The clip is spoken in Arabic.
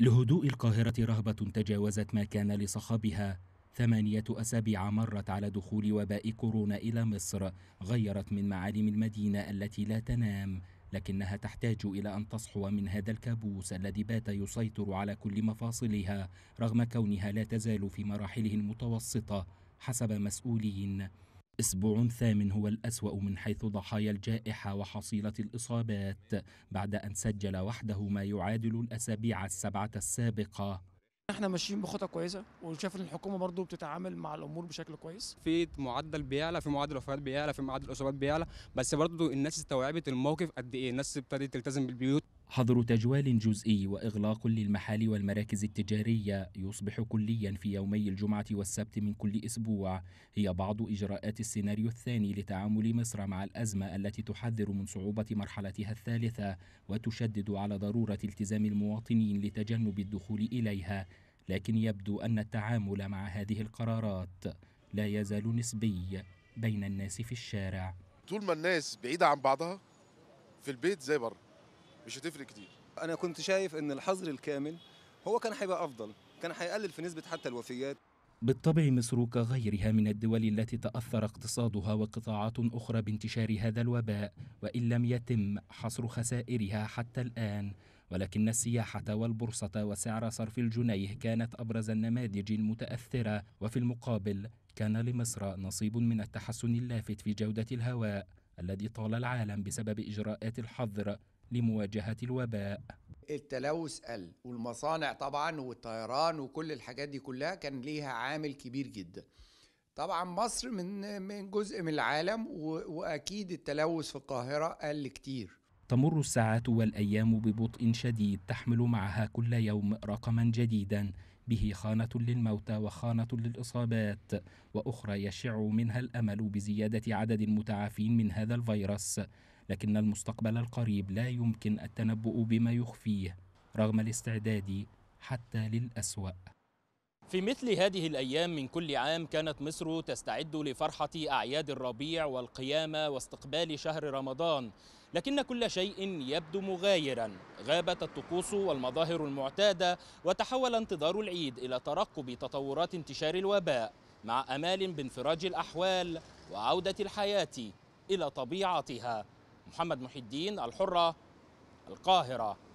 لهدوء القاهرة رهبة تجاوزت ما كان لصخبها ثمانية أسابيع مرت على دخول وباء كورونا إلى مصر غيرت من معالم المدينة التي لا تنام لكنها تحتاج إلى أن تصحو من هذا الكابوس الذي بات يسيطر على كل مفاصلها رغم كونها لا تزال في مراحله المتوسطة حسب مسؤولين أسبوع ثامن هو الأسوأ من حيث ضحايا الجائحة وحصيلة الإصابات بعد أن سجل وحده ما يعادل الأسابيع السبعة السابقة احنا ماشيين بخطى كويسه وشايف ان الحكومه برضو بتتعامل مع الامور بشكل كويس في معدل بيعلى في معدل الوفيات بيعلى في معدل الاصابات بيعلى بس برضو الناس استوعبت الموقف قد ايه الناس ابتدت تلتزم بالبيوت حظر تجوال جزئي وإغلاق للمحال والمراكز التجارية يصبح كليا في يومي الجمعة والسبت من كل أسبوع هي بعض إجراءات السيناريو الثاني لتعامل مصر مع الأزمة التي تحذر من صعوبة مرحلتها الثالثة وتشدد على ضرورة التزام المواطنين لتجنب الدخول إليها لكن يبدو أن التعامل مع هذه القرارات لا يزال نسبي بين الناس في الشارع طول ما الناس بعيدة عن بعضها في البيت زي بره مش هتفرق كتير انا كنت شايف ان الحظر الكامل هو كان هيبقى افضل كان هيقلل في نسبه حتى الوفيات بالطبع مصر كغيرها من الدول التي تأثر اقتصادها وقطاعات أخرى بانتشار هذا الوباء وإن لم يتم حصر خسائرها حتى الآن ولكن السياحة والبورصة وسعر صرف الجنيه كانت أبرز النماذج المتأثرة وفي المقابل كان لمصر نصيب من التحسن اللافت في جودة الهواء الذي طال العالم بسبب إجراءات الحظر لمواجهة الوباء التلوث قل والمصانع طبعا والطيران وكل الحاجات دي كلها كان ليها عامل كبير جدا طبعا مصر من من جزء من العالم واكيد التلوث في القاهره قل كتير تمر الساعات والايام ببطء شديد تحمل معها كل يوم رقما جديدا به خانة للموتى وخانة للإصابات وأخرى يشع منها الأمل بزيادة عدد المتعافين من هذا الفيروس لكن المستقبل القريب لا يمكن التنبؤ بما يخفيه رغم الاستعداد حتى للأسوأ في مثل هذه الأيام من كل عام كانت مصر تستعد لفرحة أعياد الربيع والقيامة واستقبال شهر رمضان لكن كل شيء يبدو مغايرا غابت الطقوس والمظاهر المعتادة وتحول انتظار العيد إلى ترقب تطورات انتشار الوباء مع أمال بانفراج الأحوال وعودة الحياة إلى طبيعتها محمد محي الدين الحرة القاهرة